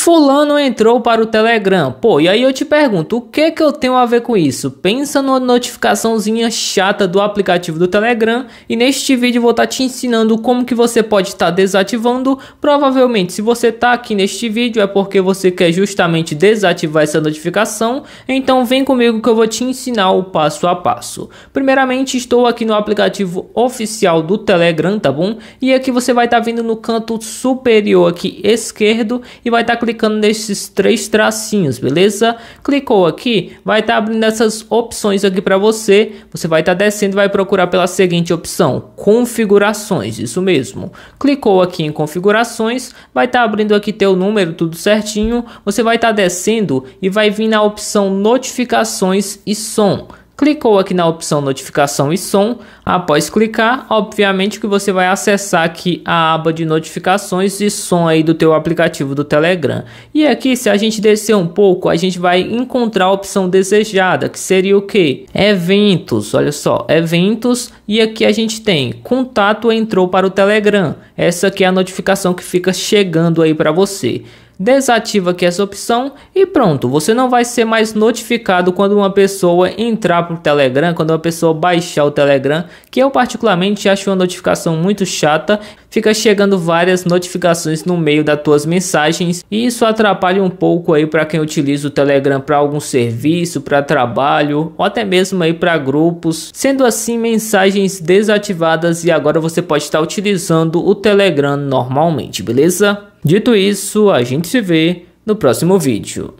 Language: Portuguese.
Fulano entrou para o Telegram. Pô, e aí eu te pergunto, o que que eu tenho a ver com isso? Pensa numa notificaçãozinha chata do aplicativo do Telegram e neste vídeo vou estar tá te ensinando como que você pode estar tá desativando. Provavelmente, se você está aqui neste vídeo é porque você quer justamente desativar essa notificação. Então vem comigo que eu vou te ensinar o passo a passo. Primeiramente, estou aqui no aplicativo oficial do Telegram, tá bom? E aqui você vai estar tá vindo no canto superior aqui esquerdo e vai estar tá clicando nesses três tracinhos, beleza? Clicou aqui, vai estar tá abrindo essas opções aqui para você. Você vai estar tá descendo e vai procurar pela seguinte opção, configurações, isso mesmo. Clicou aqui em configurações, vai estar tá abrindo aqui teu número, tudo certinho. Você vai estar tá descendo e vai vir na opção notificações e som. Clicou aqui na opção notificação e som. Após clicar, obviamente que você vai acessar aqui a aba de notificações e som aí do teu aplicativo do Telegram. E aqui, se a gente descer um pouco, a gente vai encontrar a opção desejada, que seria o que? Eventos, olha só, eventos. E aqui a gente tem contato entrou para o Telegram. Essa aqui é a notificação que fica chegando aí para você desativa aqui essa opção e pronto, você não vai ser mais notificado quando uma pessoa entrar para o Telegram, quando uma pessoa baixar o Telegram, que eu particularmente acho uma notificação muito chata, fica chegando várias notificações no meio das tuas mensagens e isso atrapalha um pouco aí para quem utiliza o Telegram para algum serviço, para trabalho ou até mesmo aí para grupos. Sendo assim, mensagens desativadas e agora você pode estar utilizando o Telegram normalmente, beleza? Dito isso, a gente se vê no próximo vídeo.